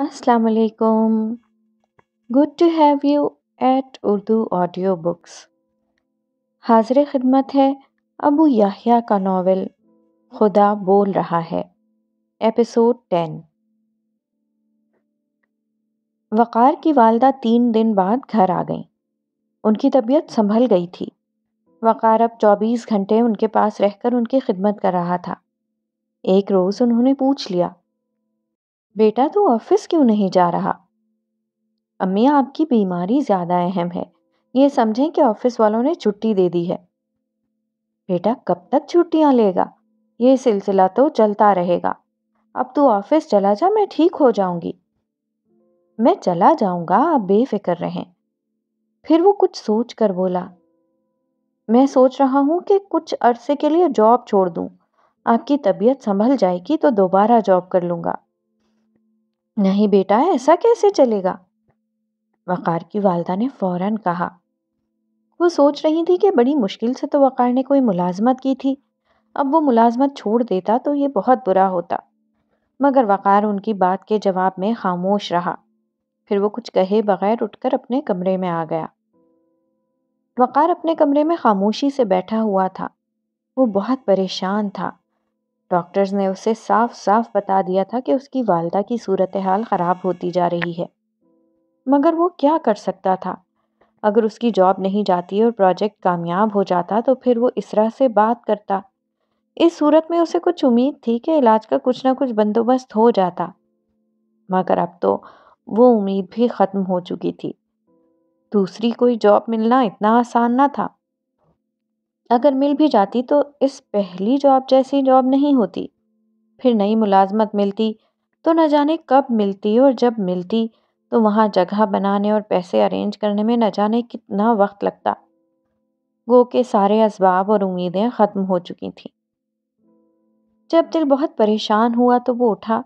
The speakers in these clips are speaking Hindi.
अस्सलाम वालेकुम good to have you at Urdu audio books हाजिर खिदमत है अबू याहिया का नावल खुदा बोल रहा है एपिसोड टेन वक़ार की वालदा तीन दिन बाद घर आ गईं उनकी तबीयत संभल गई थी वक़ार अब चौबीस घंटे उनके पास रहकर उनकी खिदमत कर रहा था एक रोज़ उन्होंने पूछ लिया बेटा तू ऑफिस क्यों नहीं जा रहा अम्मी आपकी बीमारी ज़्यादा अहम है ये समझें कि ऑफिस वालों ने छुट्टी दे दी है बेटा कब तक छुट्टियां लेगा ये सिलसिला तो चलता रहेगा अब तू ऑफिस चला जा मैं ठीक हो जाऊंगी मैं चला जाऊंगा आप बेफिक्र रहें फिर वो कुछ सोच कर बोला मैं सोच रहा हूं कि कुछ अरसे के लिए जॉब छोड़ दूं आपकी तबीयत संभल जाएगी तो दोबारा जॉब कर लूंगा नहीं बेटा ऐसा कैसे चलेगा वक़ार की वालदा ने फ़ौरन कहा वो सोच रही थी कि बड़ी मुश्किल से तो वक़ार ने कोई मुलाजमत की थी अब वो मुलाजमत छोड़ देता तो ये बहुत बुरा होता मगर वक़ार उनकी बात के जवाब में खामोश रहा फिर वो कुछ कहे बगैर उठकर अपने कमरे में आ गया वक़ार अपने कमरे में खामोशी से बैठा हुआ था वो बहुत परेशान था डॉक्टर्स ने उसे साफ साफ बता दिया था कि उसकी वालदा की सूरत हाल ख़राब होती जा रही है मगर वो क्या कर सकता था अगर उसकी जॉब नहीं जाती और प्रोजेक्ट कामयाब हो जाता तो फिर वो इसरा से बात करता इस सूरत में उसे कुछ उम्मीद थी कि इलाज का कुछ ना कुछ बंदोबस्त हो जाता मगर अब तो वो उम्मीद भी ख़त्म हो चुकी थी दूसरी कोई जॉब मिलना इतना आसान ना था अगर मिल भी जाती तो इस पहली जॉब जैसी जॉब नहीं होती फिर नई मुलाजमत मिलती तो न जाने कब मिलती और जब मिलती तो वहाँ जगह बनाने और पैसे अरेंज करने में न जाने कितना वक्त लगता गो के सारे इसबाब और उम्मीदें ख़त्म हो चुकी थीं जब दिल बहुत परेशान हुआ तो वो उठा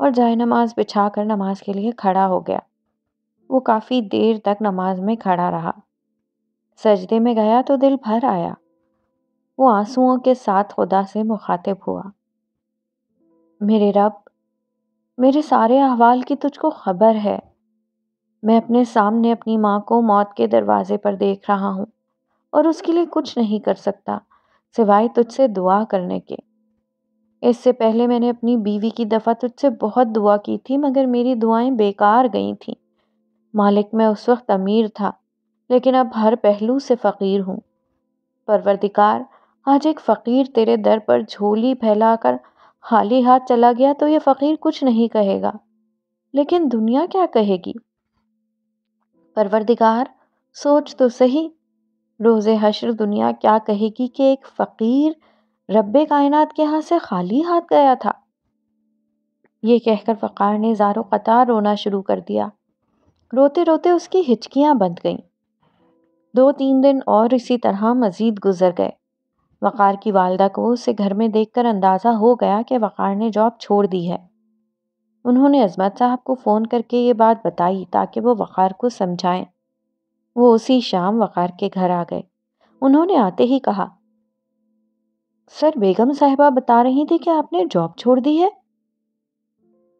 और जाय नमाज बिछा कर नमाज के लिए खड़ा हो गया वो काफ़ी देर तक नमाज में खड़ा रहा सजदे में गया तो दिल भर आया वो आंसुओं के साथ खुदा से मुखातिब हुआ मेरे रब मेरे सारे अहवाल की तुझको खबर है मैं अपने सामने अपनी माँ को मौत के दरवाजे पर देख रहा हूँ और उसके लिए कुछ नहीं कर सकता सिवाय तुझसे दुआ करने के इससे पहले मैंने अपनी बीवी की दफ़ा तुझसे बहुत दुआ की थी मगर मेरी दुआएं बेकार गई थीं मालिक मैं उस वक्त अमीर था लेकिन अब हर पहलू से फ़कीर हूँ परवरदिकार आज एक फ़कीर तेरे दर पर झोली फैलाकर खाली हाथ चला गया तो ये फ़कीर कुछ नहीं कहेगा लेकिन दुनिया क्या कहेगी परवरदिगार सोच तो सही रोजे हशर दुनिया क्या कहेगी कि एक फ़कीर रब्बे कायनात के यहाँ से खाली हाथ गया था ये कहकर फ़कार ने ज़ारो कतार रोना शुरू कर दिया रोते रोते उसकी हिचकियाँ बंध गईं दो तीन दिन और इसी तरह मज़ीद गुजर गए वक़ार की वालदा को उसे घर में देखकर अंदाज़ा हो गया कि वक़ार ने जॉब छोड़ दी है उन्होंने अजमत साहब को फ़ोन करके ये बात बताई ताकि वो वक़ार को समझाएं वो उसी शाम वक़ार के घर आ गए उन्होंने आते ही कहा सर बेगम साहबा बता रही थी कि आपने जॉब छोड़ दी है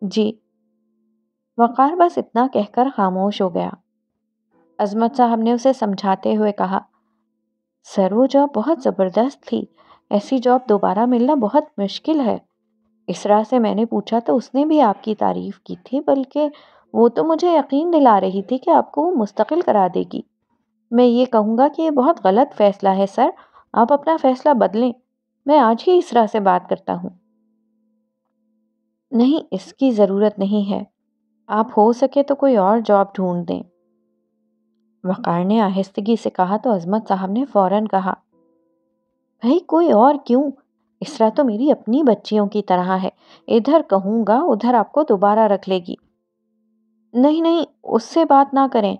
जी वक़ार बस इतना कहकर खामोश हो गया अजमत साहब ने उसे समझाते हुए कहा सर वो जॉब बहुत ज़बरदस्त थी ऐसी जॉब दोबारा मिलना बहुत मुश्किल है इसरा से मैंने पूछा तो उसने भी आपकी तारीफ़ की थी बल्कि वो तो मुझे यकीन दिला रही थी कि आपको वो मुस्तकिल करा देगी मैं ये कहूँगा कि ये बहुत गलत फ़ैसला है सर आप अपना फ़ैसला बदलें मैं आज ही इसरा से बात करता हूँ नहीं इसकी ज़रूरत नहीं है आप हो सके तो कोई और जॉब ढूंढ दें वक़ार ने आहिस्तगी से कहा तो अजमत साहब ने फौरन कहा भाई कोई और क्यों इसरा तो मेरी अपनी बच्चियों की तरह है इधर कहूँगा उधर आपको दोबारा रख लेगी नहीं नहीं उससे बात ना करें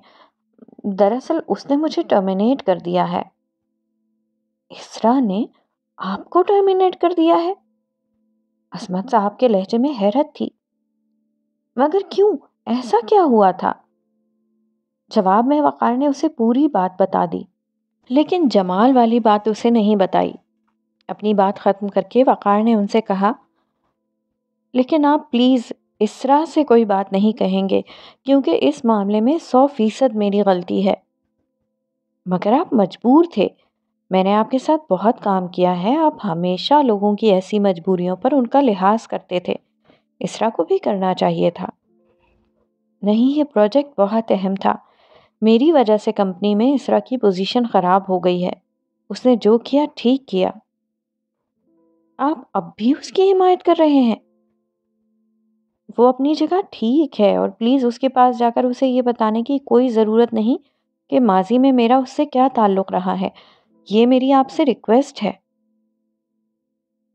दरअसल उसने मुझे टर्मिनेट कर दिया है इसरा ने आपको टर्मिनेट कर दिया है असमत साहब के लहजे में हैरत थी मगर क्यों ऐसा क्या हुआ था जवाब में वक़ार ने उसे पूरी बात बता दी लेकिन जमाल वाली बात उसे नहीं बताई अपनी बात ख़त्म करके वक़ार ने उनसे कहा लेकिन आप प्लीज़ इस तरह से कोई बात नहीं कहेंगे क्योंकि इस मामले में सौ फ़ीसद मेरी गलती है मगर आप मजबूर थे मैंने आपके साथ बहुत काम किया है आप हमेशा लोगों की ऐसी मजबूरियों पर उनका लिहाज करते थे इसरा को भी करना चाहिए था नहीं ये प्रोजेक्ट बहुत अहम था मेरी वजह से कंपनी में इसरा की पोजीशन ख़राब हो गई है उसने जो किया ठीक किया आप अब भी उसकी हिमायत कर रहे हैं वो अपनी जगह ठीक है और प्लीज़ उसके पास जाकर उसे ये बताने की कोई ज़रूरत नहीं कि माजी में मेरा उससे क्या ताल्लुक़ रहा है ये मेरी आपसे रिक्वेस्ट है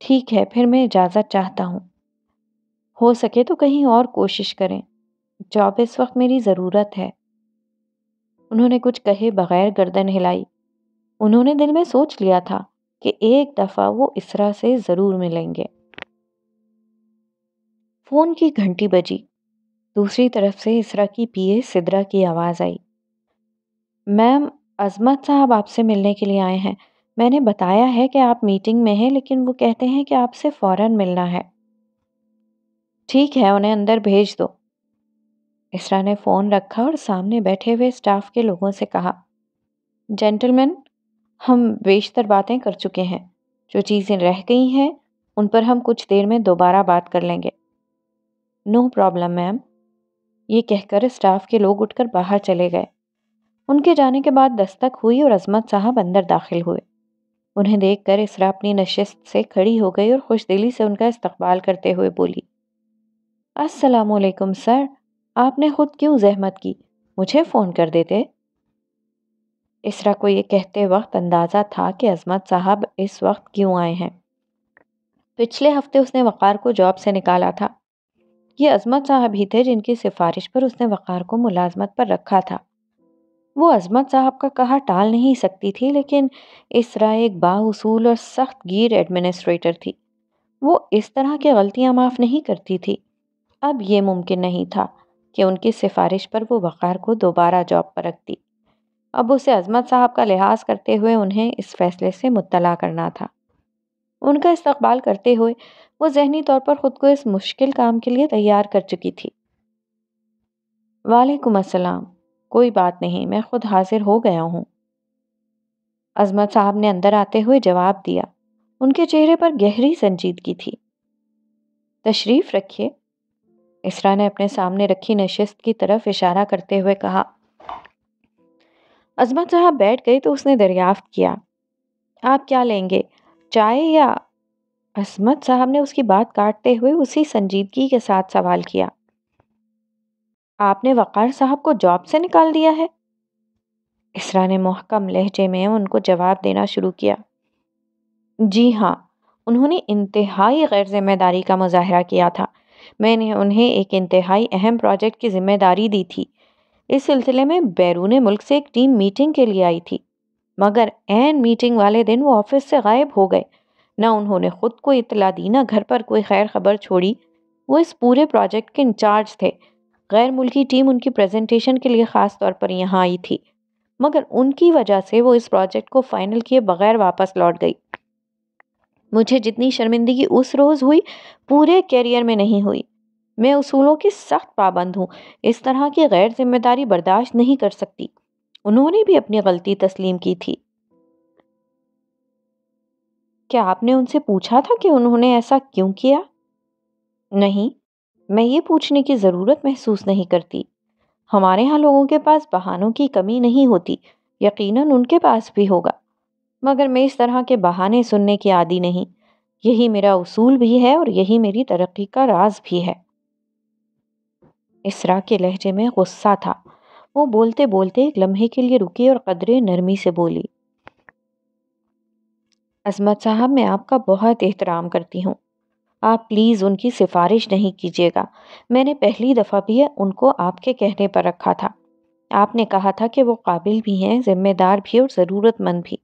ठीक है फिर मैं इजाज़त चाहता हूँ हो सके तो कहीं और कोशिश करें जॉब इस वक्त मेरी ज़रूरत है उन्होंने कुछ कहे बगैर गर्दन हिलाई उन्होंने दिल में सोच लिया था कि एक दफ़ा वो इसरा से ज़रूर मिलेंगे फ़ोन की घंटी बजी दूसरी तरफ से इसरा की पीए सिद्रा की आवाज़ आई मैम अजमत साहब आपसे मिलने के लिए आए हैं मैंने बताया है कि आप मीटिंग में हैं लेकिन वो कहते हैं कि आपसे फ़ौरन मिलना है ठीक है उन्हें अंदर भेज दो इसरा ने फ़ोन रखा और सामने बैठे हुए स्टाफ के लोगों से कहा जेंटलमैन हम बेशतर बातें कर चुके हैं जो चीज़ें रह गई हैं उन पर हम कुछ देर में दोबारा बात कर लेंगे नो प्रॉब्लम मैम ये कहकर स्टाफ के लोग उठकर बाहर चले गए उनके जाने के बाद दस्तक हुई और अजमत साहब अंदर दाखिल हुए उन्हें देखकर इसरा अपनी नशस्त से खड़ी हो गई और खुश दिली से उनका इस्तबाल करते हुए बोली अस्सलाम सर आपने खुद क्यों जहमत की मुझे फ़ोन कर देते इसरा को ये कहते वक्त अंदाज़ा था कि अजमत साहब इस वक्त क्यों आए हैं पिछले हफ्ते उसने वक़ार को जॉब से निकाला था ये अजमत साहब ही थे जिनकी सिफारिश पर उसने वक़ार को मुलाजमत पर रखा था वो अजमत साहब का कहा टाल नहीं सकती थी लेकिन इसरा एक बासूल और सख्त गिर एडमिनिस्ट्रेटर थी वो इस तरह की गलतियां माफ़ नहीं करती थी अब ये मुमकिन नहीं था कि उनकी सिफारिश पर वो वक़ार को दोबारा जॉब पर दी अब उसे अजमत साहब का लिहाज करते हुए उन्हें इस फैसले से मुतला करना था उनका इस्तबाल करते हुए वो जहनी तौर पर ख़ुद को इस मुश्किल काम के लिए तैयार कर चुकी थी वालेकुम असलम कोई बात नहीं मैं खुद हाजिर हो गया हूँ अजमत साहब ने अंदर आते हुए जवाब दिया उनके चेहरे पर गहरी संजीदगी थी तशरीफ़ रखिए इसरा ने अपने सामने रखी नशिस्त की तरफ इशारा करते हुए कहा अजमत साहब बैठ गई तो उसने दरियाफ्त किया आप क्या लेंगे चाय या असमत साहब ने उसकी बात काटते हुए उसी संजीदगी के साथ सवाल किया आपने वक़ार साहब को जॉब से निकाल दिया है इसरा ने मोहकम लहजे में उनको जवाब देना शुरू किया जी हाँ उन्होंने इंतहाई गैर जिम्मेदारी का मुजाहरा किया था मैंने उन्हें एक इंतहाई अहम प्रोजेक्ट की जिम्मेदारी दी थी इस सिलसिले में बैरून मुल्क से एक टीम मीटिंग के लिए आई थी मगर एन मीटिंग वाले दिन वो ऑफिस से गायब हो गए ना उन्होंने ख़ुद को इतला दी ना घर पर कोई खैर खबर छोड़ी वो इस पूरे प्रोजेक्ट के इंचार्ज थे गैर मुल्की टीम उनकी प्रेजेंटेशन के लिए ख़ास तौर पर यहाँ आई थी मगर उनकी वजह से वो इस प्रोजेक्ट को फ़ाइनल किए बगैर वापस लौट गई मुझे जितनी शर्मिंदगी उस रोज़ हुई पूरे कैरियर में नहीं हुई मैं उसूलों की सख्त पाबंद हूँ इस तरह की गैर जिम्मेदारी बर्दाश्त नहीं कर सकती उन्होंने भी अपनी गलती तस्लीम की थी क्या आपने उनसे पूछा था कि उन्होंने ऐसा क्यों किया नहीं मैं ये पूछने की ज़रूरत महसूस नहीं करती हमारे यहाँ लोगों के पास बहानों की कमी नहीं होती यकीनन उनके पास भी होगा मगर मैं इस तरह के बहाने सुनने की आदि नहीं यही मेरा उसूल भी है और यही मेरी तरक्की का राज भी है इसरा के लहजे में गुस्सा था वो बोलते बोलते एक लम्हे के लिए रुकी और कदरे नरमी से बोली अजमत साहब मैं आपका बहुत एहतराम करती हूँ आप प्लीज़ उनकी सिफारिश नहीं कीजिएगा मैंने पहली दफ़ा भी उनको आपके कहने पर रखा था आपने कहा था कि वो काबिल भी हैं ज़िम्मेदार भी और ज़रूरतमंद भी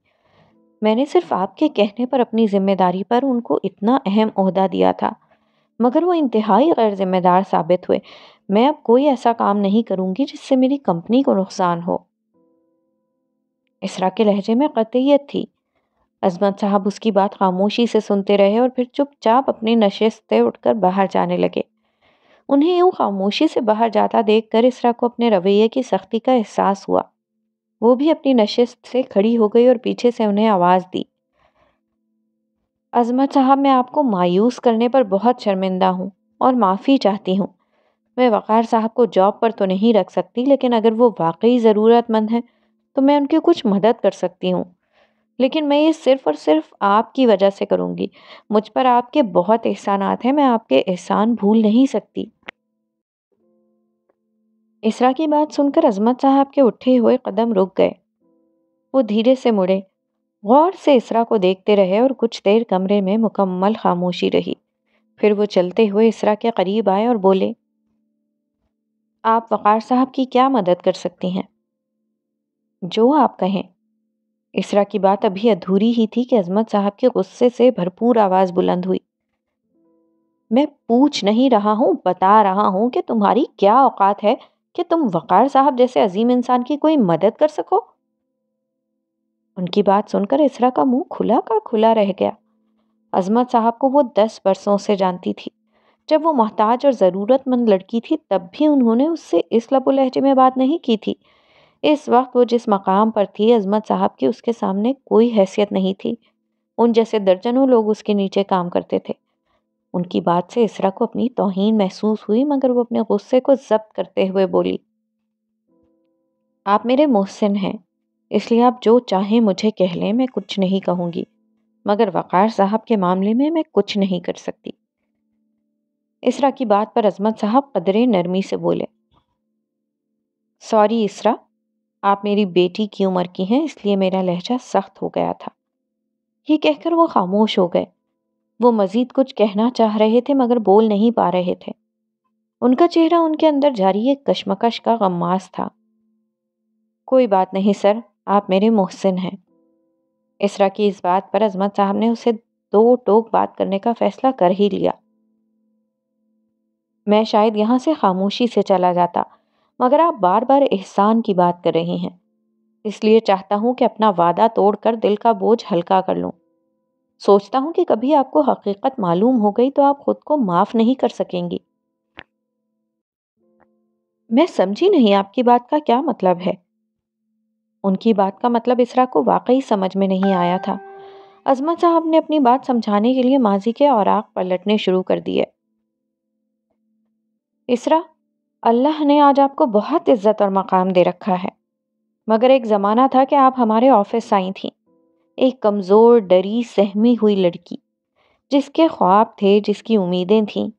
मैंने सिर्फ आपके कहने पर अपनी जिम्मेदारी पर उनको इतना अहम अहदा दिया था मगर वो इंतहाई गैर जिम्मेदार साबित हुए मैं अब कोई ऐसा काम नहीं करूंगी जिससे मेरी कंपनी को नुकसान हो इसरा के लहजे में कतियत थी अजमत साहब उसकी बात खामोशी से सुनते रहे और फिर चुपचाप अपनी नशे से उठकर बाहर जाने लगे उन्हें यूं खामोशी से बाहर जाता देखकर इसरा को अपने रवैये की सख्ती का एहसास हुआ वो भी अपनी नशिस्त से खड़ी हो गई और पीछे से उन्हें आवाज़ दी अजमत साहब मैं आपको मायूस करने पर बहुत शर्मिंदा हूँ और माफ़ी चाहती हूँ मैं वक़ार साहब को जॉब पर तो नहीं रख सकती लेकिन अगर वो वाकई ज़रूरतमंद हैं तो मैं उनकी कुछ मदद कर सकती हूँ लेकिन मैं ये सिर्फ़ और सिर्फ आपकी वजह से करूँगी मुझ पर आपके बहुत एहसान हैं मैं आपके एहसान भूल नहीं सकती इसरा की बात सुनकर अजमत साहब के उठे हुए कदम रुक गए वो धीरे से मुड़े गौर से इसरा को देखते रहे और कुछ देर कमरे में मुकम्मल खामोशी रही फिर वो चलते हुए इसरा के करीब आए और बोले आप वक़ार साहब की क्या मदद कर सकती हैं जो आप कहें इसरा की बात अभी अधूरी ही थी कि अजमत साहब के गुस्से से भरपूर आवाज़ बुलंद हुई मैं पूछ नहीं रहा हूँ बता रहा हूँ कि तुम्हारी क्या औकात है कि तुम वक़ार साहब जैसे अजीम इंसान की कोई मदद कर सको उनकी बात सुनकर इसरा का मुंह खुला का खुला रह गया अजमत साहब को वो दस बरसों से जानती थी जब वो मोहताज और ज़रूरतमंद लड़की थी तब भी उन्होंने उससे इस लबो लहजे में बात नहीं की थी इस वक्त वो जिस मकाम पर थी अजमत साहब की उसके सामने कोई हैसियत नहीं थी उन जैसे दर्जनों लोग उसके नीचे काम करते थे उनकी बात से इसरा को अपनी तोहीन महसूस हुई मगर वो अपने गुस्से को जब्त करते हुए बोली आप मेरे मोहसिन हैं इसलिए आप जो चाहें मुझे कह लें मैं कुछ नहीं कहूँगी मगर वक़ार साहब के मामले में मैं कुछ नहीं कर सकती इसरा की बात पर अजमत साहब कदरे नरमी से बोले सॉरी इसरा आप मेरी बेटी की उम्र की हैं इसलिए मेरा लहजा सख्त हो गया था ये कहकर वो खामोश हो गए वो मजीद कुछ कहना चाह रहे थे मगर बोल नहीं पा रहे थे उनका चेहरा उनके अंदर जारी एक कश्मकश का गम्मास था कोई बात नहीं सर आप मेरे मोहसिन हैं इसरा की इस बात पर अजमत साहब ने उसे दो टोक बात करने का फैसला कर ही लिया मैं शायद यहाँ से खामोशी से चला जाता मगर आप बार बार एहसान की बात कर रही हैं इसलिए चाहता हूँ कि अपना वादा तोड़कर दिल का बोझ हल्का कर लूँ सोचता हूँ कि कभी आपको हकीकत मालूम हो गई तो आप खुद को माफ़ नहीं कर सकेंगी मैं समझी नहीं आपकी बात का क्या मतलब है उनकी बात का मतलब इसरा को वाकई समझ में नहीं आया था अजमत साहब ने अपनी बात समझाने के लिए माजी के और आग पलटने शुरू कर दिए इसरा अल्लाह ने आज आपको बहुत इज्जत और मकाम दे रखा है मगर एक ज़माना था कि आप हमारे ऑफिस आई थीं एक कमज़ोर डरी सहमी हुई लड़की जिसके ख्वाब थे जिसकी उम्मीदें थीं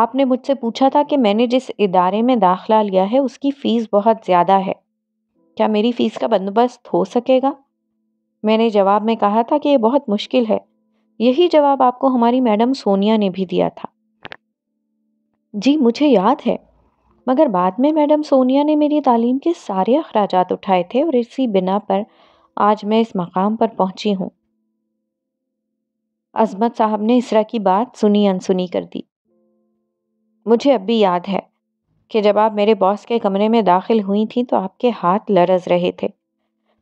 आपने मुझसे पूछा था कि मैंने जिस इदारे में दाखला लिया है उसकी फ़ीस बहुत ज़्यादा है क्या मेरी फ़ीस का बंदोबस्त हो सकेगा मैंने जवाब में कहा था कि ये बहुत मुश्किल है यही जवाब आपको हमारी मैडम सोनिया ने भी दिया था जी मुझे याद है मगर बाद में मैडम सोनिया ने मेरी तालीम के सारे अखराज उठाए थे और इसी बिना पर आज मैं इस मकाम पर पहुंची हूं अजमत साहब ने इसरा की बात सुनी अनसुनी कर दी मुझे अब भी याद है कि जब आप मेरे बॉस के कमरे में दाखिल हुई थी तो आपके हाथ लरज रहे थे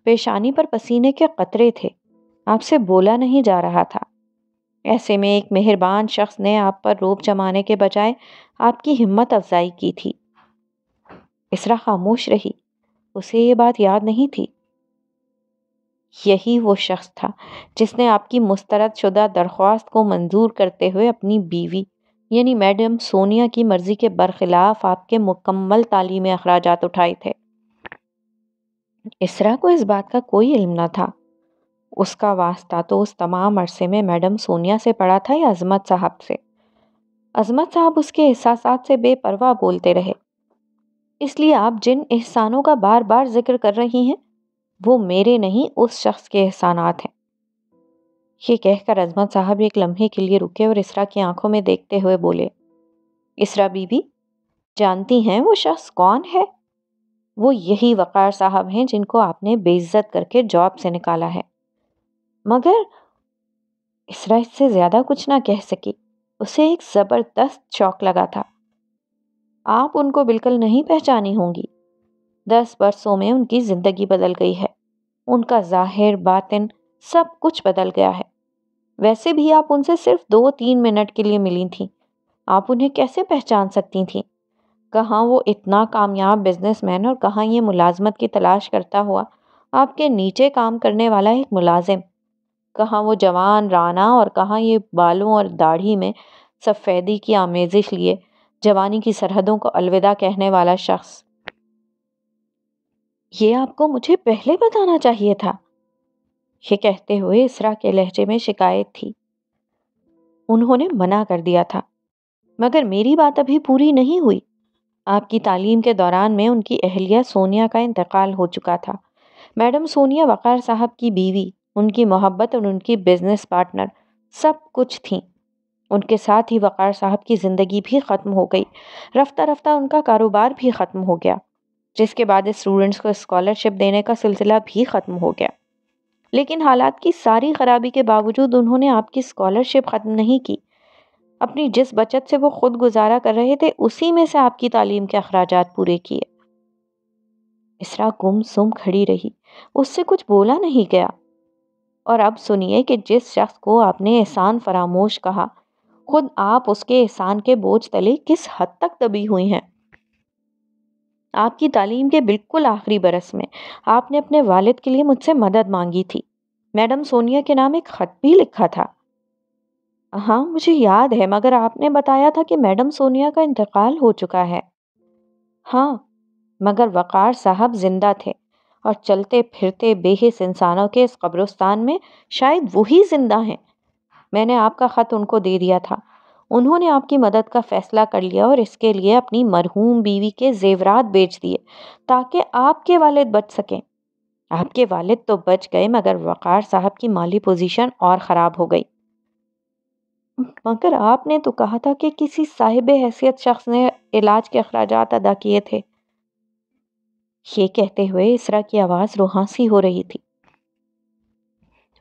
पेशानी पर पसीने के कतरे थे आपसे बोला नहीं जा रहा था ऐसे में एक मेहरबान शख्स ने आप पर रोप जमाने के बजाय आपकी हिम्मत अफजाई की थी इसरा खामोश रही उसे ये बात याद नहीं थी यही वो शख्स था जिसने आपकी मुस्तरद शुदा दरख्वास्त को मंजूर करते हुए अपनी बीवी यानी मैडम सोनिया की मर्ज़ी के बरखिलाफ आपके मुकम्मल तालीमी अखराज उठाए थे इसरा को इस बात का कोई इल्म न था उसका वास्ता तो उस तमाम अरसे में मैडम सोनिया से पड़ा था या अजमत साहब से अजमत साहब उसके एहसास से बेपरवाह बोलते रहे इसलिए आप जिन एहसानों का बार बार जिक्र कर रही हैं वो मेरे नहीं उस शख्स के एहसानात हैं ये कहकर अजमत साहब एक लम्हे के लिए रुके और इसरा की आंखों में देखते हुए बोले इसरा बीबी जानती हैं वो शख्स कौन है वो यही वक़ार साहब हैं जिनको आपने बेइज्जत करके जॉब से निकाला है मगर इसरा इससे ज़्यादा कुछ ना कह सकी उसे एक ज़बरदस्त शौक लगा था आप उनको बिल्कुल नहीं पहचानी होंगी दस बरसों में उनकी ज़िंदगी बदल गई है उनका ज़ाहिर बातिन सब कुछ बदल गया है वैसे भी आप उनसे सिर्फ दो तीन मिनट के लिए मिली थीं आप उन्हें कैसे पहचान सकती थीं कहाँ वो इतना कामयाब बिजनेसमैन और कहाँ ये मुलाजमत की तलाश करता हुआ आपके नीचे काम करने वाला एक मुलाजिम कहाँ वो जवान राना और कहाँ ये बालों और दाढ़ी में सफ़ेदी की आमेजिश लिए जवानी की सरहदों को अलविदा कहने वाला शख्स ये आपको मुझे पहले बताना चाहिए था ये कहते हुए इसरा के लहजे में शिकायत थी उन्होंने मना कर दिया था मगर मेरी बात अभी पूरी नहीं हुई आपकी तालीम के दौरान में उनकी अहलिया सोनिया का इंतकाल हो चुका था मैडम सोनिया वक़ार साहब की बीवी उनकी मोहब्बत और उनकी बिजनेस पार्टनर सब कुछ थी उनके साथ ही वक़ार साहब की ज़िंदगी भी ख़त्म हो गई रफ्ता रफ्ता उनका कारोबार भी ख़त्म हो गया जिसके बाद स्टूडेंट्स को स्कॉलरशिप देने का सिलसिला भी ख़त्म हो गया लेकिन हालात की सारी खराबी के बावजूद उन्होंने आपकी स्कॉलरशिप ख़त्म नहीं की अपनी जिस बचत से वो खुद गुजारा कर रहे थे उसी में से आपकी तालीम के अखराज पूरे किए इसरा गुम सुम खड़ी रही उससे कुछ बोला नहीं गया और अब सुनिए कि जिस शख्स को आपने एहसान फरामोश कहा खुद आप उसके एहसान के बोझ तले किस हद तक दबी हुई हैं आपकी तालीम के बिल्कुल आखिरी बरस में आपने अपने वालिद के लिए मुझसे मदद मांगी थी मैडम सोनिया के नाम एक ख़त भी लिखा था हाँ मुझे याद है मगर आपने बताया था कि मैडम सोनिया का इंतकाल हो चुका है हाँ मगर वक़ार साहब जिंदा थे और चलते फिरते बेहिस इंसानों के इस कब्रस्तान में शायद वही ज़िंदा हैं मैंने आपका ख़त उनको दे दिया था उन्होंने आपकी मदद का फ़ैसला कर लिया और इसके लिए अपनी मरहूम बीवी के ज़ेवरात बेच दिए ताकि आपके वालिद बच सकें आपके वालिद तो बच गए मगर वक़ार साहब की माली पोजीशन और ख़राब हो गई मगर आपने तो कहा था कि किसी साहिब हैसियत शख्स ने इलाज के अखराज अदा किए थे ये कहते हुए इसरा की आवाज़ रूहान हो रही थी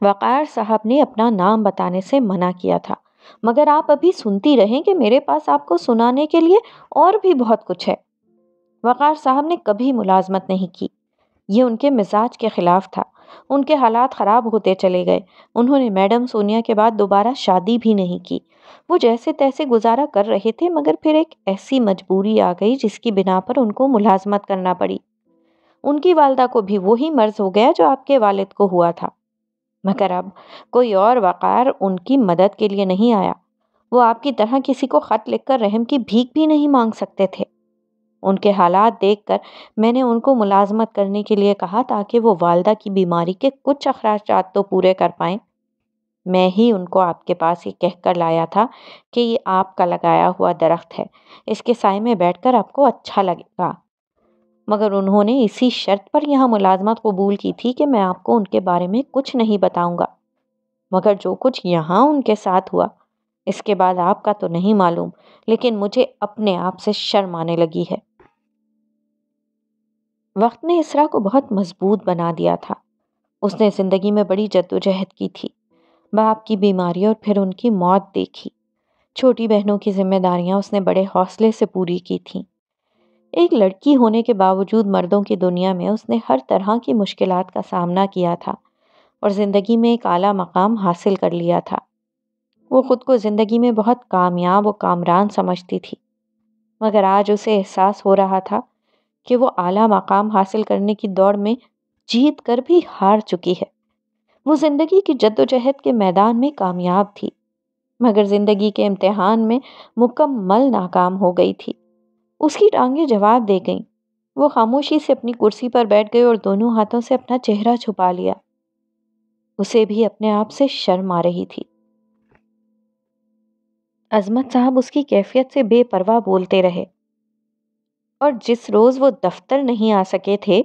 वक़ार साहब ने अपना नाम बताने से मना किया था मगर आप अभी सुनती रहें कि मेरे पास आपको सुनाने के लिए और भी बहुत कुछ है वक़ार साहब ने कभी मुलाजमत नहीं की ये उनके मिजाज के ख़िलाफ़ था उनके हालात ख़राब होते चले गए उन्होंने मैडम सोनिया के बाद दोबारा शादी भी नहीं की वो जैसे तैसे गुजारा कर रहे थे मगर फिर एक ऐसी मजबूरी आ गई जिसकी बिना पर उनको मुलाजमत करना पड़ी उनकी वालदा को भी वही मर्ज़ हो गया जो आपके वालिद को हुआ था मगर अब कोई और वक़ार उनकी मदद के लिए नहीं आया वो आपकी तरह किसी को ख़त लिखकर रहम की भीख भी नहीं मांग सकते थे उनके हालात देखकर मैंने उनको मुलाजमत करने के लिए कहा ताकि वो वालदा की बीमारी के कुछ अखराज तो पूरे कर पाएँ मैं ही उनको आपके पास ये कह कर लाया था कि ये आपका लगाया हुआ दरख्त है इसके साय में बैठकर आपको अच्छा लगेगा मगर उन्होंने इसी शर्त पर यह मुलाज़मत कबूल की थी कि मैं आपको उनके बारे में कुछ नहीं बताऊंगा मगर जो कुछ यहाँ उनके साथ हुआ इसके बाद आपका तो नहीं मालूम लेकिन मुझे अपने आप से शर्म आने लगी है वक्त ने इसरा को बहुत मजबूत बना दिया था उसने ज़िंदगी में बड़ी जद्दोजहद की थी बाप की बीमारी और फिर उनकी मौत देखी छोटी बहनों की जिम्मेदारियां उसने बड़े हौसले से पूरी की थीं एक लड़की होने के बावजूद मर्दों की दुनिया में उसने हर तरह की मुश्किल का सामना किया था और ज़िंदगी में एक आला मकाम हासिल कर लिया था वो ख़ुद को ज़िंदगी में बहुत कामयाब और कामरान समझती थी मगर आज उसे एहसास हो रहा था कि वो आला मकाम हासिल करने की दौड़ में जीत कर भी हार चुकी है वो ज़िंदगी की जद्दोजहद के मैदान में कामयाब थी मगर ज़िंदगी के इम्तहान में मुकम्मल नाकाम हो गई थी उसकी टांगें जवाब दे गईं वो खामोशी से अपनी कुर्सी पर बैठ गई और दोनों हाथों से अपना चेहरा छुपा लिया उसे भी अपने आप से शर्म आ रही थी अजमत साहब उसकी कैफियत से बेपरवाह बोलते रहे और जिस रोज़ वो दफ्तर नहीं आ सके थे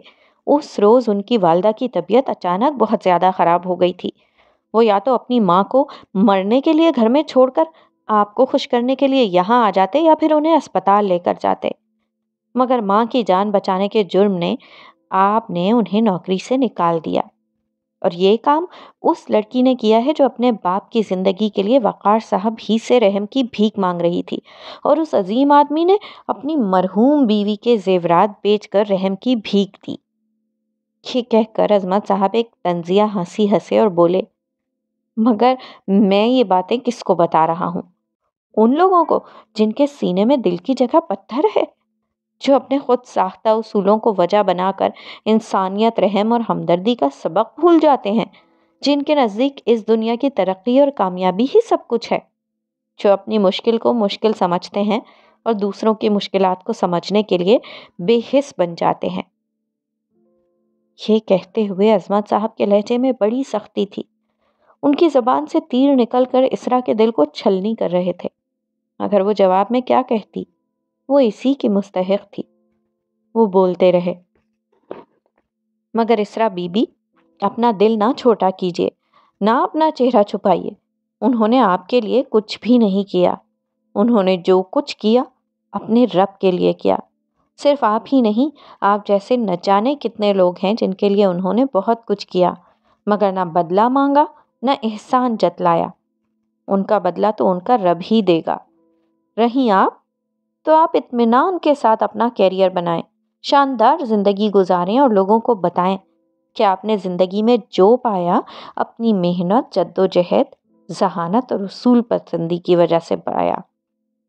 उस रोज़ उनकी वालदा की तबीयत अचानक बहुत ज़्यादा ख़राब हो गई थी वो या तो अपनी माँ को मरने के लिए घर में छोड़कर आपको खुश करने के लिए यहाँ आ जाते या फिर उन्हें अस्पताल लेकर जाते मगर माँ की जान बचाने के जुर्म ने आपने उन्हें नौकरी से निकाल दिया और ये काम उस लड़की ने किया है जो अपने बाप की ज़िंदगी के लिए वक़ार साहब ही से रहम की भीख मांग रही थी और उस अजीम आदमी ने अपनी मरहूम बीवी के जेवरात बेचकर रहम की भीख दी ये कहकर अजमत साहब एक तंजिया हंसी हंसे और बोले मगर मैं ये बातें किसको बता रहा हूँ उन लोगों को जिनके सीने में दिल की जगह पत्थर है जो अपने खुद साख्ता उसूलों को वजह बनाकर इंसानियत रहम और हमदर्दी का सबक भूल जाते हैं जिनके नज़दीक इस दुनिया की तरक्की और कामयाबी ही सब कुछ है जो अपनी मुश्किल को मुश्किल समझते हैं और दूसरों की मुश्किल को समझने के लिए बेहिस बन जाते हैं ये कहते हुए अजमत साहब के लहजे में बड़ी सख्ती थी उनकी ज़बान से तीर निकल कर इसरा के दिल को छलनी कर रहे थे मगर वो जवाब में क्या कहती वो इसी की मुस्तक थी वो बोलते रहे मगर इसरा बीबी अपना दिल ना छोटा कीजिए ना अपना चेहरा छुपाइए उन्होंने आपके लिए कुछ भी नहीं किया उन्होंने जो कुछ किया अपने रब के लिए किया सिर्फ आप ही नहीं आप जैसे न जाने कितने लोग हैं जिनके लिए उन्होंने बहुत कुछ किया मगर ना बदला मांगा ना एहसान जतलाया उनका बदला तो उनका रब ही देगा रहीं आप तो आप इत्मीनान के साथ अपना कैरियर बनाएं शानदार ज़िंदगी गुजारें और लोगों को बताएं कि आपने ज़िंदगी में जो पाया अपनी मेहनत जद्दोजहद जहानत और उसूल पसंदी की वजह से पाया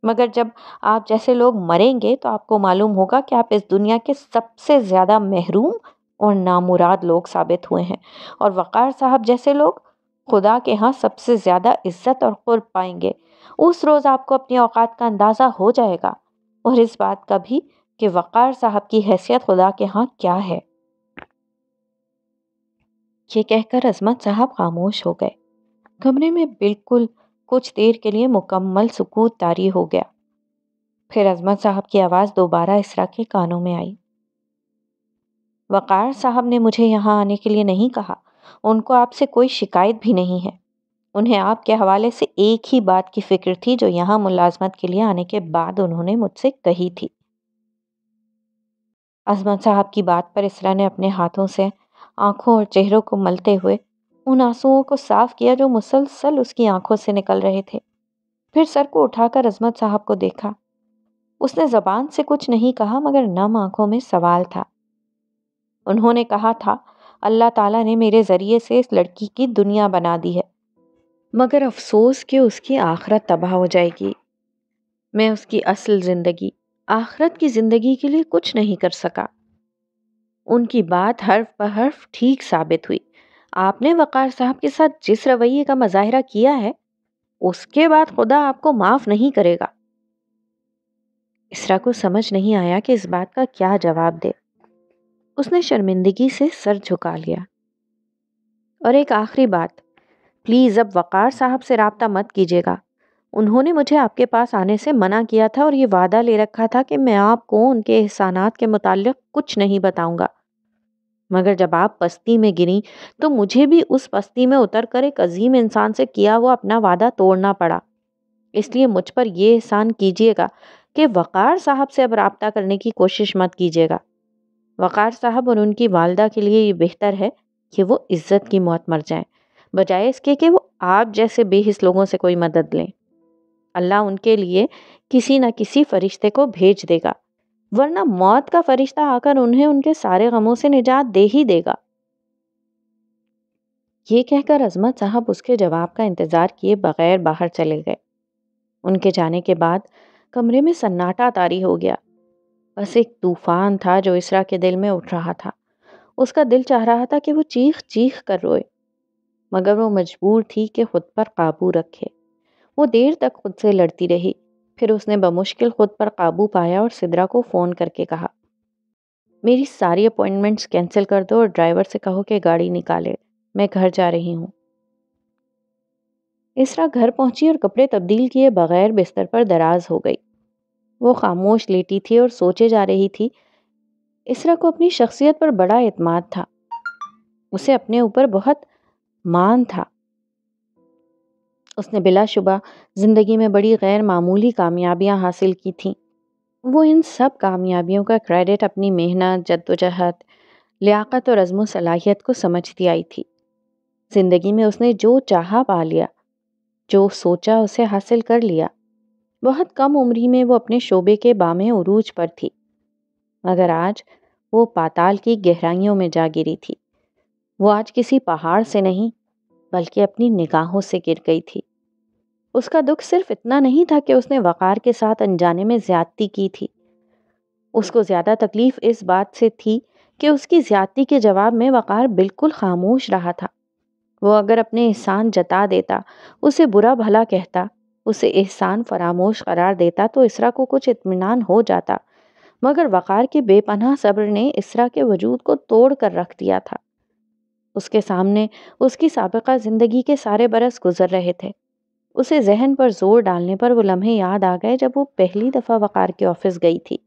मगर जब आप जैसे लोग मरेंगे तो आपको मालूम होगा कि आप इस दुनिया के सबसे ज़्यादा महरूम और नामुराद लोग साबित हुए हैं और वक़ार साहब जैसे लोग खुदा के यहाँ सबसे ज़्यादा इज्जत और कुर पाएंगे उस रोज़ आपको अपनी औकात का अंदाज़ा हो जाएगा और इस बात का भी कि वक़ार साहब की हैसियत खुदा के यहाँ क्या है ये कहकर अजमत साहब खामोश हो गए कमरे में बिल्कुल कुछ देर के लिए मुकम्मल सुकूत तारी हो गया फिर अजमत साहब की आवाज़ दोबारा इसरा के कानों में आई वक़ार साहब ने मुझे यहाँ आने के लिए नहीं कहा उनको आपसे कोई शिकायत भी नहीं है उन्हें आपके हवाले से एक ही बात की फिक्र थी जो यहाँ मुलाजमत के लिए आने के बाद उन्होंने मुझसे कही थी अजमत साहब की बात पर इसरा ने अपने हाथों से आंखों और चेहरों को मलते हुए उन आंसुओं को साफ किया जो मुसलसल उसकी आंखों से निकल रहे थे फिर सर को उठाकर अजमत साहब को देखा उसने जबान से कुछ नहीं कहा मगर नम आंखों में सवाल था उन्होंने कहा था अल्लाह ताला ने मेरे ज़रिए से इस लड़की की दुनिया बना दी है मगर अफसोस कि उसकी आखरत तबाह हो जाएगी मैं उसकी असल ज़िंदगी आखरत की ज़िंदगी के लिए कुछ नहीं कर सका उनकी बात हर्फ पर हर्फ ठीक साबित हुई आपने वक़ार साहब के साथ जिस रवैये का मजाहरा किया है उसके बाद खुदा आपको माफ़ नहीं करेगा इसरा को समझ नहीं आया कि इस बात का क्या जवाब दे उसने शर्मिंदगी से सर झुका लिया और एक आखिरी बात प्लीज़ अब वक़ार साहब से रबता मत कीजिएगा उन्होंने मुझे आपके पास आने से मना किया था और ये वादा ले रखा था कि मैं आपको उनके एहसान के मुतल कुछ नहीं बताऊंगा मगर जब आप पस्ती में गिरी तो मुझे भी उस पस्ती में उतर कर एक अजीम इंसान से किया हुआ अपना वादा तोड़ना पड़ा इसलिए मुझ पर यह एहसान कीजिएगा कि वक़ार साहब से अब रबता करने की कोशिश मत कीजिएगा वक़ार साहब और उनकी वालदा के लिए ये बेहतर है कि वो इज़्ज़त की मौत मर जाएं बजाय इसके कि वो आप जैसे बेहिस लोगों से कोई मदद लें अल्लाह उनके लिए किसी न किसी फरिश्ते को भेज देगा वरना मौत का फरिश्ता आकर उन्हें उनके सारे गमों से निजात दे ही देगा ये कहकर अजमत साहब उसके जवाब का इंतज़ार किए बगैर बाहर चले गए उनके जाने के बाद कमरे में सन्नाटा तारी हो गया बस एक तूफान था जो इसरा के दिल में उठ रहा था उसका दिल चाह रहा था कि वो चीख चीख कर रोए मगर वो मजबूर थी कि खुद पर काबू रखे वो देर तक खुद से लड़ती रही फिर उसने बमुश्किल खुद पर काबू पाया और सिद्रा को फ़ोन करके कहा मेरी सारी अपॉइंटमेंट्स कैंसिल कर दो और ड्राइवर से कहो कि गाड़ी निकाले मैं घर जा रही हूँ इसरा घर पहुंची और कपड़े तब्दील किए बगैर बिस्तर पर दराज हो गई वो खामोश लेटी थी और सोचे जा रही थी इसरा को अपनी शख्सियत पर बड़ा अतमाद था उसे अपने ऊपर बहुत मान था उसने बिलाशुबा ज़िंदगी में बड़ी गैर मामूली कामयाबियां हासिल की थीं वो इन सब कामयाबियों का क्रेडिट अपनी मेहनत जद्दोजहद लियाकत और अज़म सलाहियत को समझती आई थी ज़िंदगी में उसने जो चाहा पा लिया जो सोचा उसे हासिल कर लिया बहुत कम उम्री में वो अपने शोबे के बामे उरूज पर थी मगर आज वो पाताल की गहराइयों में जा गिरी थी वो आज किसी पहाड़ से नहीं बल्कि अपनी निगाहों से गिर गई थी उसका दुख सिर्फ इतना नहीं था कि उसने वक़ार के साथ अनजाने में ज़्यादती की थी उसको ज़्यादा तकलीफ़ इस बात से थी कि उसकी ज़्यादती के जवाब में वक़ार बिल्कुल खामोश रहा था वो अगर अपने एहसान जता देता उसे बुरा भला कहता उसे एहसान फरामोश करार देता तो इसरा को कुछ इत्मीनान हो जाता मगर वक़ार के बेपनाह सब्र ने इसरा के वजूद को तोड़ कर रख दिया था उसके सामने उसकी सबका ज़िंदगी के सारे बरस गुजर रहे थे उसे जहन पर जोर डालने पर वो लम्हे याद आ गए जब वो पहली दफ़ा वकार के ऑफिस गई थी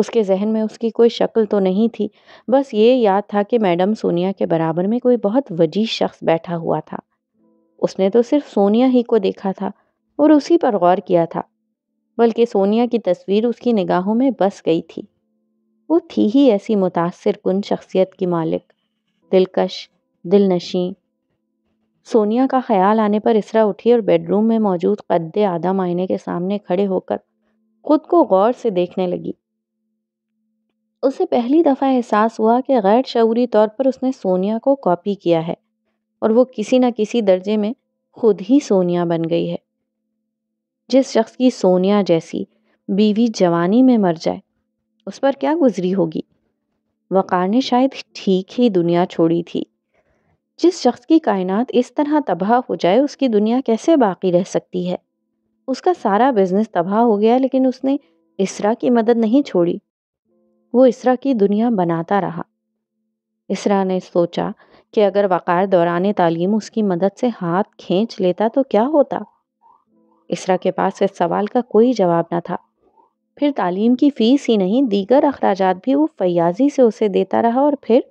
उसके जहन में उसकी कोई शक्ल तो नहीं थी बस ये याद था कि मैडम सोनिया के बराबर में कोई बहुत वजीज शख्स बैठा हुआ था उसने तो सिर्फ सोनिया ही को देखा था और उसी पर गौर किया था बल्कि सोनिया की तस्वीर उसकी निगाहों में बस गई थी वो थी ही ऐसी मुतासर कन शख्सियत की मालिक दिलकश दिलनशी सोनिया का ख्याल आने पर इसरा उठी और बेडरूम में मौजूद कद आधा मायने के सामने खड़े होकर खुद को गौर से देखने लगी उसे पहली दफ़ा एहसास हुआ कि गैर शूरी तौर पर उसने सोनिया को कॉपी किया है और वो किसी न किसी दर्जे में खुद ही सोनिया बन गई है जिस शख्स की सोनिया जैसी बीवी जवानी में मर जाए उस पर क्या गुजरी होगी वक़ार ने शायद ठीक ही दुनिया छोड़ी थी जिस शख्स की कायनात इस तरह तबाह हो जाए उसकी दुनिया कैसे बाकी रह सकती है उसका सारा बिजनेस तबाह हो गया लेकिन उसने इसरा की मदद नहीं छोड़ी वो इसरा की दुनिया बनाता रहा इसरा ने सोचा कि अगर वक़ार दौरान तालीम उसकी मदद से हाथ खींच लेता तो क्या होता इसरा के पास इस सवाल का कोई जवाब ना था फिर तालीम की फ़ीस ही नहीं दीगर अखराज भी वो फयाजी से उसे देता रहा और फिर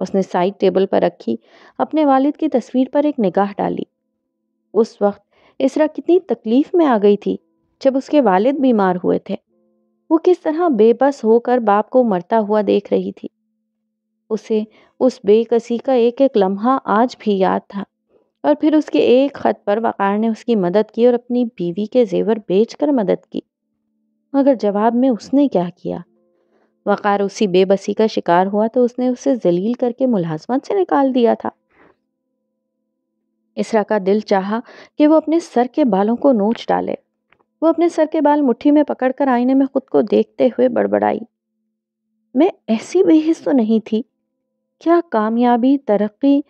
उसने साइड टेबल पर रखी अपने वालिद की तस्वीर पर एक निगाह डाली उस वक्त इसरा कितनी तकलीफ़ में आ गई थी जब उसके वालिद बीमार हुए थे वो किस तरह बेबस होकर बाप को मरता हुआ देख रही थी उसे उस बेकसी का एक एक लम्हा आज भी याद था और फिर उसके एक ख़त पर वक़ार ने उसकी मदद की और अपनी बीवी के जेवर बेचकर मदद की मगर जवाब में उसने क्या किया वक़ार उसी बेबसी का शिकार हुआ तो उसने उसे जलील करके मुलाजमत से निकाल दिया था इसरा का दिल चाहा कि वो अपने सर के बालों को नोच डाले वो अपने सर के बाल मुट्ठी में पकड़कर आईने में खुद को देखते हुए बड़बड़ाई मैं ऐसी बेहिस तो नहीं थी क्या कामयाबी तरक्की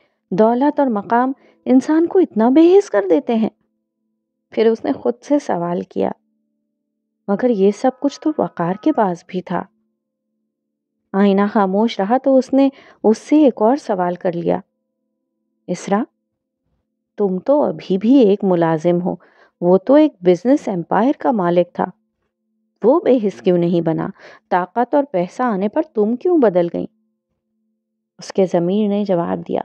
दौलत और मकाम इंसान को इतना बेहिस कर देते हैं फिर उसने खुद से सवाल किया मगर ये सब कुछ तो वकार के पास भी था आईना खामोश रहा तो उसने उससे एक और सवाल कर लिया इसरा तुम तो अभी भी एक मुलाजिम हो वो तो एक बिजनेस एम्पायर का मालिक था वो बेहिस क्यों नहीं बना ताकत और पैसा आने पर तुम क्यों बदल गई उसके ज़मीर ने जवाब दिया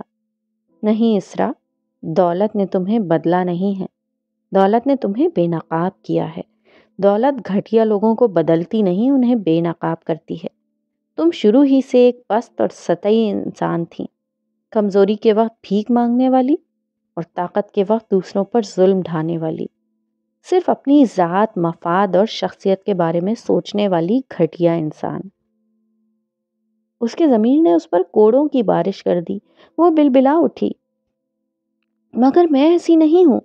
नहीं इसरा दौलत ने तुम्हें बदला नहीं है दौलत ने तुम्हें बेनकाब किया है दौलत घटिया लोगों को बदलती नहीं उन्हें बेनकाब करती है तुम शुरू ही से एक पस्त और सतई इंसान थी कमज़ोरी के वक्त भीख मांगने वाली और ताकत के वक्त दूसरों पर जुल्म ढाने वाली सिर्फ अपनी ज़ात मफाद और शख्सियत के बारे में सोचने वाली घटिया इंसान उसके ज़मीर ने उस पर कोड़ों की बारिश कर दी वो बिलबिला उठी मगर मैं ऐसी नहीं हूँ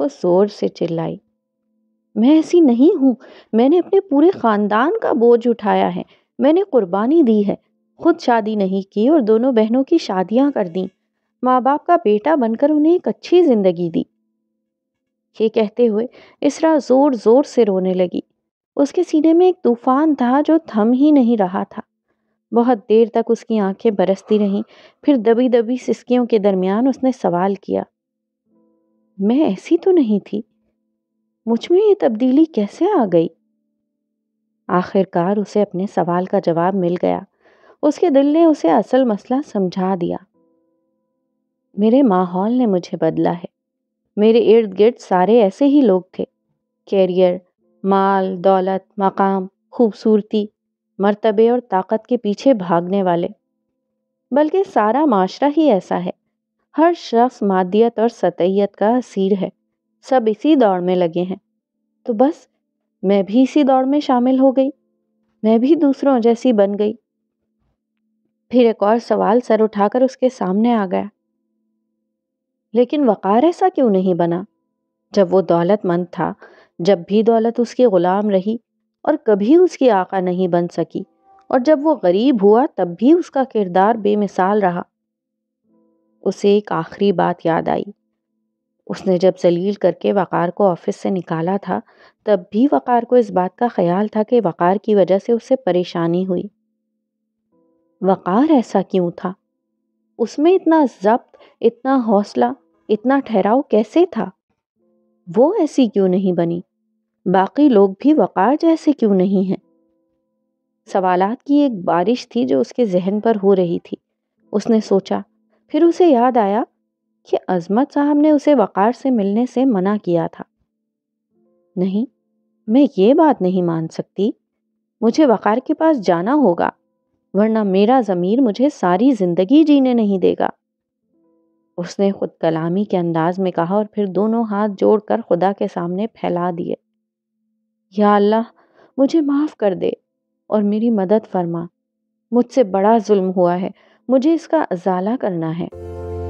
वो ज़ोर से चिल्लाई मैं ऐसी नहीं हूँ मैंने अपने पूरे ख़ानदान का बोझ उठाया है मैंने कुर्बानी दी है खुद शादी नहीं की और दोनों बहनों की शादियाँ कर दी माँ बाप का बेटा बनकर उन्हें एक अच्छी ज़िंदगी दी ये कहते हुए इसरा ज़ोर ज़ोर से रोने लगी उसके सीने में एक तूफान था जो थम ही नहीं रहा था बहुत देर तक उसकी आंखें बरसती रहीं फिर दबी दबी सिस्कियों के दरमियान उसने सवाल किया मैं ऐसी तो नहीं थी मुझ में ये तब्दीली कैसे आ गई आखिरकार उसे अपने सवाल का जवाब मिल गया उसके दिल ने उसे असल मसला समझा दिया मेरे माहौल ने मुझे बदला है मेरे इर्द गिर्द सारे ऐसे ही लोग थे कैरियर माल दौलत मकाम खूबसूरती मर्तबे और ताकत के पीछे भागने वाले बल्कि सारा माशरा ही ऐसा है हर शख्स मादियत और सतयत का असीर है सब इसी दौड़ में लगे हैं तो बस मैं भी इसी दौड़ में शामिल हो गई मैं भी दूसरों जैसी बन गई फिर एक और सवाल सर उठाकर उसके सामने आ गया लेकिन वक़ार ऐसा क्यों नहीं बना जब वो दौलतमंद था जब भी दौलत उसकी ग़ुलाम रही और कभी उसकी आका नहीं बन सकी और जब वो गरीब हुआ तब भी उसका किरदार बेमिसाल रहा उसे एक आखिरी बात याद आई उसने जब जलील करके वक़ार को ऑफिस से निकाला था तब भी वक़ार को इस बात का ख्याल था कि वक़ार की वजह से उसे परेशानी हुई वक़ार ऐसा क्यों था उसमें इतना जब्त इतना हौसला इतना ठहराव कैसे था वो ऐसी क्यों नहीं बनी बाकी लोग भी वक़ार जैसे क्यों नहीं हैं सवालात की एक बारिश थी जो उसके जहन पर हो रही थी उसने सोचा फिर उसे याद आया कि अजमत साहब ने उसे वक़ार से मिलने से मना किया था नहीं मैं ये बात नहीं मान सकती मुझे वक़ार के पास जाना होगा वरना मेरा ज़मीर मुझे सारी ज़िंदगी जीने नहीं देगा उसने खुद कलामी के अंदाज में कहा और फिर दोनों हाथ जोड़कर खुदा के सामने फैला दिए या अल्लाह मुझे माफ़ कर दे और मेरी मदद फरमा मुझसे बड़ा जुल्म हुआ है मुझे इसका अजाला करना है